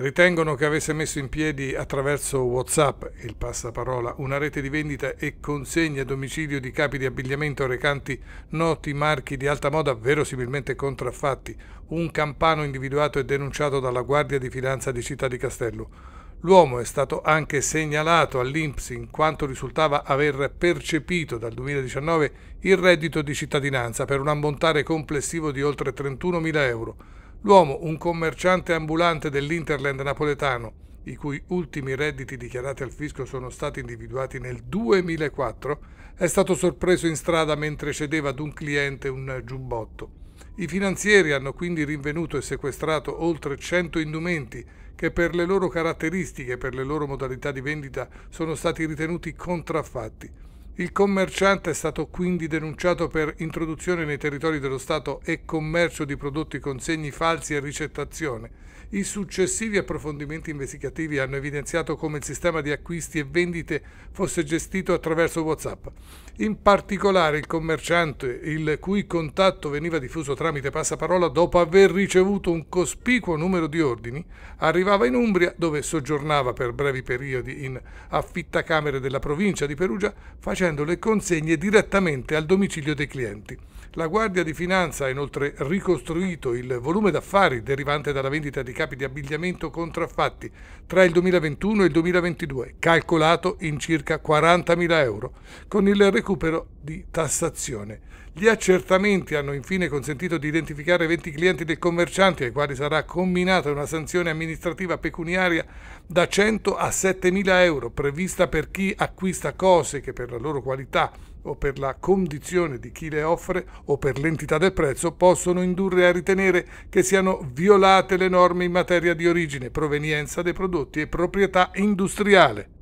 Ritengono che avesse messo in piedi attraverso WhatsApp, il passaparola, una rete di vendita e consegne a domicilio di capi di abbigliamento recanti noti marchi di alta moda verosimilmente contraffatti, un campano individuato e denunciato dalla Guardia di Finanza di Città di Castello. L'uomo è stato anche segnalato all'INPS in quanto risultava aver percepito dal 2019 il reddito di cittadinanza per un ammontare complessivo di oltre 31.000 euro L'uomo, un commerciante ambulante dell'Interland napoletano, i cui ultimi redditi dichiarati al fisco sono stati individuati nel 2004, è stato sorpreso in strada mentre cedeva ad un cliente un giubbotto. I finanzieri hanno quindi rinvenuto e sequestrato oltre 100 indumenti che per le loro caratteristiche e per le loro modalità di vendita sono stati ritenuti contraffatti. Il commerciante è stato quindi denunciato per introduzione nei territori dello Stato e commercio di prodotti con segni falsi e ricettazione. I successivi approfondimenti investigativi hanno evidenziato come il sistema di acquisti e vendite fosse gestito attraverso WhatsApp. In particolare il commerciante, il cui contatto veniva diffuso tramite passaparola dopo aver ricevuto un cospicuo numero di ordini, arrivava in Umbria dove soggiornava per brevi periodi in affittacamere della provincia di Perugia, facendo facendo le consegne direttamente al domicilio dei clienti. La Guardia di Finanza ha inoltre ricostruito il volume d'affari derivante dalla vendita di capi di abbigliamento contraffatti tra il 2021 e il 2022, calcolato in circa 40.000 euro, con il recupero di tassazione. Gli accertamenti hanno infine consentito di identificare 20 clienti del commerciante ai quali sarà comminata una sanzione amministrativa pecuniaria da 100 a 7.000 euro prevista per chi acquista cose che per la loro loro qualità o per la condizione di chi le offre o per l'entità del prezzo possono indurre a ritenere che siano violate le norme in materia di origine, provenienza dei prodotti e proprietà industriale.